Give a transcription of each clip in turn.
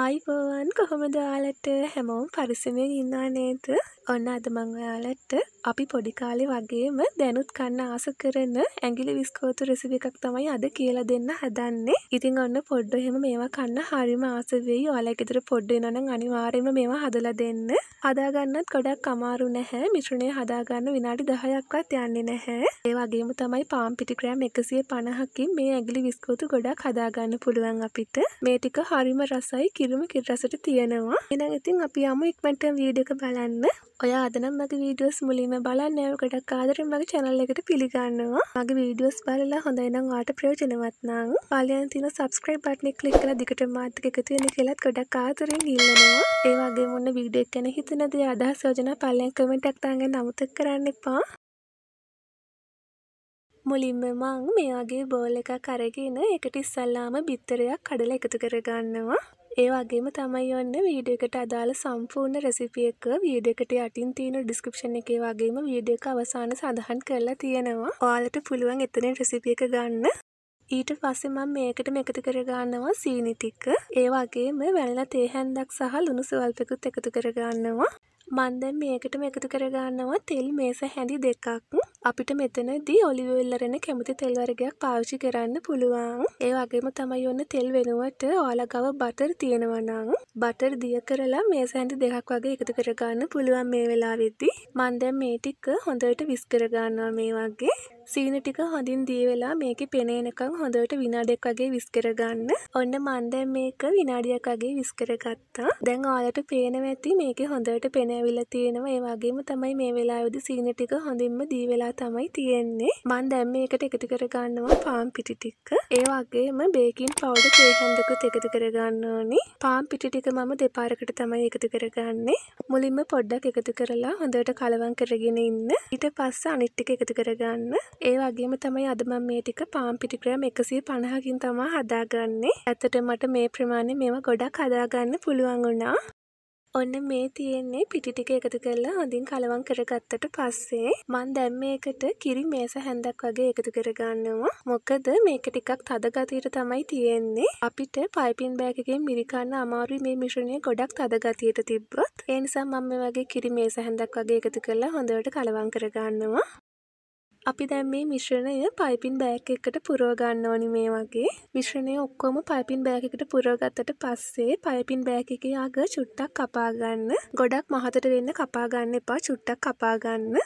ආයිබෝවන් කොහොමද ඔයාලට හැමෝම පරිස්සමෙන් ඉන්නා නේද ඔන්න අද මං ඔයාලට අපි පොඩි කාලේ වගේම දැනුත් කන්න ආස කරන ඇඟිලි විස්කෝතු රෙසිපි එකක් තමයි අද කියලා දෙන්න හදන්නේ. ඉතින් ඔන්න පොඩ්ඩ එහෙම මේවා කන්න හරිම ආස වෙයි. ඔයාලා ගෙදර පොඩ්ඩ එනනම් අනිවාර්යයෙන්ම මේවා හදලා දෙන්න. හදාගන්නත් ගොඩක් අමාරු නැහැ. මිශ්‍රණය හදාගන්න විනාඩි 10ක්වත් යන්නේ නැහැ. ඒ වගේම තමයි පාම් පිටි ග්‍රෑම් 150කින් මේ ඇඟිලි විස්කෝතු ගොඩක් හදාගන්න පුළුවන් අපිට. මේ ටික හරිම රසයි කිරුම කිරි රසට තියෙනවා. එහෙනම් ඉතින් අපි යමු ඉක්මනට වීඩියෝ එක බලන්න. ඔය අදනම් මගේ වීඩියෝස් මුලින්ම බලන්න ගොඩක් ආදරෙන් මගේ channel එකට පිළිගන්නවා. මගේ වීඩියෝස් බලලා හොඳයි නම් ඔයාලට ප්‍රයෝජනවත් නම් පළයන් තියෙන subscribe button එක click කරලා දිගටම මාත් එක්ක එකතු වෙන්න කියලාත් ගොඩක් ආදරෙන් ඉල්ලනවා. ඒ වගේම ඔන්න වීඩියෝ එක ගැන හිතන දේ අදහස් යෝජනා පළයන් comment එකක් දාගෙන අමතක කරන්න එපා. මුලින්ම මං මෙයාගේ බෝල් එකක් අරගෙන ඒකට ඉස්සල්ලාම බිත්තරයක් කඩලා එකතු කරගන්නවා. ඒ වගේම තමයි ඔන්න වීඩියෝ එකට අදාළ සම්පූර්ණ රෙසිපි එක වීඩියෝ එකට යටින් තියෙන ඩිස්ක්‍රිප්ෂන් එකේ වගේම වීඩියෝ එක අවසාන සඳහන් කරලා තියෙනවා. ඔයාලට පුළුවන් එතනින් රෙසිපි එක ගන්න. ඊට පස්සේ මම මේකටම එකතු කරගන්නවා සීනි ටික. ඒ වගේම වැනිලා තේ හැන්දක් සහ ලුණු සුවල්පෙකුත් එකතු කරගන්නවා. මන් දැන් මේකටම එකතු කරගන්නවා තෙල් මේස හැඳි දෙකක්. අපිට මෙතනදී ඔලිව් ඔයිල් අරගෙන කැමති තෙල් වර්ගයක් පාවිච්චි කරන්න පුළුවන්. ඒ වගේම තමයි ඔන්න තෙල් වෙනුවට ඔයාලා ගාව බටර් තියෙනවා නම් බටර් දිය කරලා මේස හැඳි දෙකක් වගේ එකතු කරගන්න පුළුවන් මේ වෙලාවේදී. මන් දැන් මේ ටික හොඳට විස් කරගන්නවා මේ වගේ. සීනි ටික හොඳින් දී වෙලා මේකේ පෙන එනකන් හොඳට විනාඩියක් වගේ විස් කරගන්න. ඔන්න මන් දැන් මේක විනාඩියක් වගේ විස් කරගත්තා. දැන් ඔයාලට පේනවා ඇති මේකේ හොඳට පෙන ඇවිල්ලා තියෙනවා. ඒ වගේම තමයි මේ වෙලාවේදී සීනි ටික හොඳින්ම දී වෙලා තමයි තියෙන්නේ. මම දැන් මේකට එකතු කර ගන්නවා පාන් පිටි ටික. ඒ වගේම බේකින් පවුඩර් කේහන්දකුත් එකතු කර ගන්න ඕනි. පාන් පිටි ටික මම දෙපාරකට තමයි එකතු කරගන්නේ. මුලින්ම පොඩ්ඩක් එකතු කරලා හොඳට කලවම් කරගෙන ඉන්න. ඊට පස්සේ අනිත් ටික එකතු කරගන්න. ඒ වගේම තමයි අද මම මේ ටික පාන් පිටි ග්‍රෑම් 150කින් තමයි හදාගන්නේ. ඇත්තට මට මේ ප්‍රමාණය මේවා ගොඩක් හදාගන්න පුළුවන් වුණා. ඔන්න මේ තියෙන්නේ පිටි ටික එකතු කරලා හොඳින් කලවම් කරගත්තට පස්සේ මම දැන් මේකට කිරි මේස හැන්දක් වගේ එකතු කරගන්නවා. මොකද මේක ටිකක් තද ගතියට තමයි තියෙන්නේ. අපිට පයිපින් බෑග් එකෙන් මිරිකන්න අමාරුයි මේ මිශ්‍රණය ගොඩක් තද ගතියට තිබ්බොත්. ඒ නිසා මම මේ වගේ කිරි මේස හැන්දක් වගේ එකතු කරලා හොඳට කලවම් කරගන්නවා. අපි දැන් මේ මිශ්‍රණය පයිපින් බෑක එකට පුරෝගන්න ඕනි මේ වගේ මිශ්‍රණය ඔක්කොම පයිපින් බෑක එකට පුරෝගත්තට පස්සේ පයිපින් බෑක එක අග චුට්ටක් කපාගන්න ගොඩක් මහතට වෙන්න කපාගන්න එපා චුට්ටක් කපාගන්න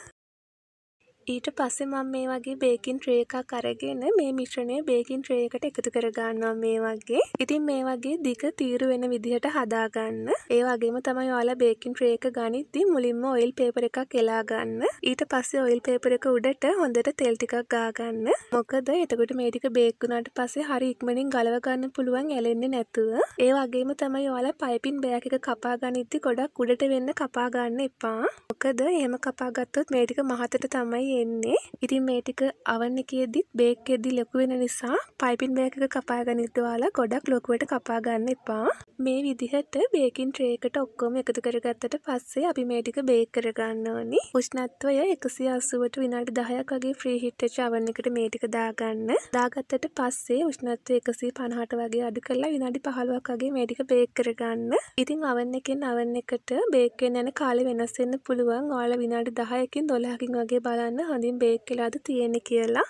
ඊට පස්සේ මම මේ වගේ බේකින් ට්‍රේ එකක් අරගෙන මේ මිශ්‍රණය බේකින් ට්‍රේ එකට එකතු කර ගන්නවා මේ වගේ. ඉතින් මේ වගේ දිග තීරු වෙන විදිහට හදා ගන්න. ඒ වගේම තමයි ඔයාලා බේකින් ට්‍රේ එක ගනිද්දී මුලින්ම ඔයිල් පේපර් එකක් එලා ගන්න. ඊට පස්සේ ඔයිල් පේපර් එක උඩට හොඳට තෙල් ටිකක් ගා ගන්න. මොකද එතකොට මේ ටික බේක් වුණාට පස්සේ හරි ඉක්මනින් ගලව ගන්න පුළුවන් ඇලෙන්නේ නැතුව. ඒ වගේම තමයි ඔයාලා පයිපින් බෑග් එක කපා ගනිද්දි ගොඩක් උඩට වෙන්න කපා ගන්න එපා. මොකද එහෙම කපා ගත්තොත් මේ ටික මහතට තමයි එන්නේ ඉතින් මේ ටික අවන් එකේදිත් බේක් එකේදී ලොකු වෙන නිසා පයිපින් බෑග් එක කපා ගනිද්දී ඔයාලා ගොඩක් ලොකුවට කපා ගන්න එපා මේ විදිහට බේකින් ට්‍රේ එකට ඔක්කොම එකතු කරගත්තට පස්සේ අපි මේ ටික බේක් කරගන්න ඕනි උෂ්ණත්වය 180ට විනාඩි 10ක් වගේ ෆ්‍රී හීට් වෙච්ච අවන් එකට මේ ටික දාගන්න දාගත්තට පස්සේ උෂ්ණත්වය 150ට වගේ අඩු කරලා විනාඩි 15ක් වගේ මේ ටික බේක් කරගන්න. ඉතින් අවන් එකෙන් අවන් එකට බේක් වෙන යන කාලය වෙනස් වෙන්න පුළුවන්. ඔයාලා විනාඩි 10කින් 12කින් වගේ බලන්න හොඳින් බේක් කලාද තියෙන්නේ කියලා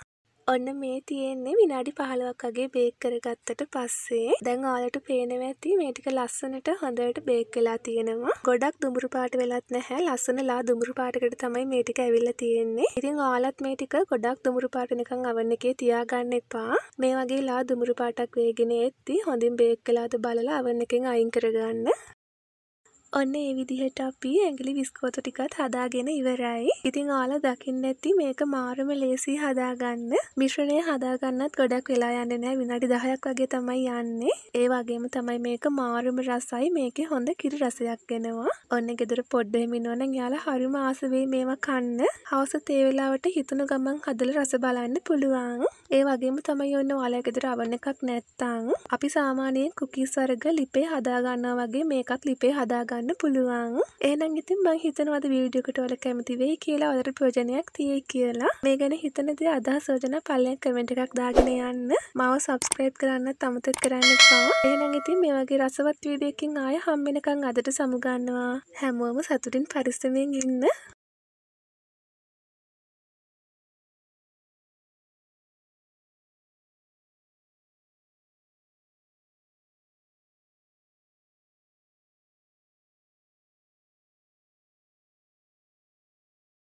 ඔන්න මේ තියෙන්නේ විනාඩි පහලවක් වගේ බේක් කරගත්තට පස්සේ දැන් ආලට පේනව ඇති මේටික ලස්සනට හොඳට බේක් වෙලා තියෙනවා ගොඩක් දුඹුරු පාට වෙලත් නැහැ ලස්සනලා දුඹුරු පාටකට තමයි මේටික ඇවිල්ලා තියෙන්නේ ඉතින් ආලත් මේටික ගොඩක් දුඹුරු පාට නිකන් අවන් එකේ තියාගන්න එපා මේ වගේ ලා දුඹුරු පාටක් වේගෙන එද්දී හොඳින් බේක් කළාද බලලා අවන් එකෙන් අයින් කරගන්න ඔන්න ඒ විදිහට අපි ඇගිලි විස්කෝතු ටිකත් හදාගෙන ඉවරයි. ඉතින් ඔයාලා දකින්න ඇති මේක මාරුම ලේසි හදාගන්න. මිශ්‍රණය හදාගන්නත් ගොඩක් වෙලා යන්නේ නැහැ. විනාඩි 10ක් වගේ තමයි යන්නේ. ඒ වගේම තමයි මේක මාරුම රසයි. මේකේ හොඳ කිරි රසයක් එනවා. ඔන්න ගෙදර පොඩ්ඩ එහෙම ඉන්නවා නම් යාලා හරිම ආස වෙයි මේවා කන්න. හවස තේ වෙලාවට හිතන ගමන් හදලා රස බලන්න පුළුවන්. ඒ වගේම තමයි ඔන්න ඔයාලා ගෙදර අවන් එකක් නැත්තම් අපි සාමාන්‍යයෙන් කුකීස් වර්ග ලිපේ හදාගන්නවා වගේ මේකත් ලිපේ හදාගන්න කරගන්න පුළුවන් ඒනම් ඉතින් මං හිතනවද වීඩියකට ඔල කැමති වෙයි කියලා ඔදර ප්‍රෝජනයක් තියෙයි කියලා මේ ගැන හිතනද අදහ සෝජන පල්ලයක් කමෙන්ට එකක් දාගෙන යන්න මව සබස්ක්‍රයිබ් කරන්න තමතත් කරන්න ඒනම් ඉතින් මේ වගේ රසවත් වීඩියකින් ආය හම්බෙනකං අදට සමුගන්නවා හැමෝම සතුටින් පරිස්සමෙන් ඉන්න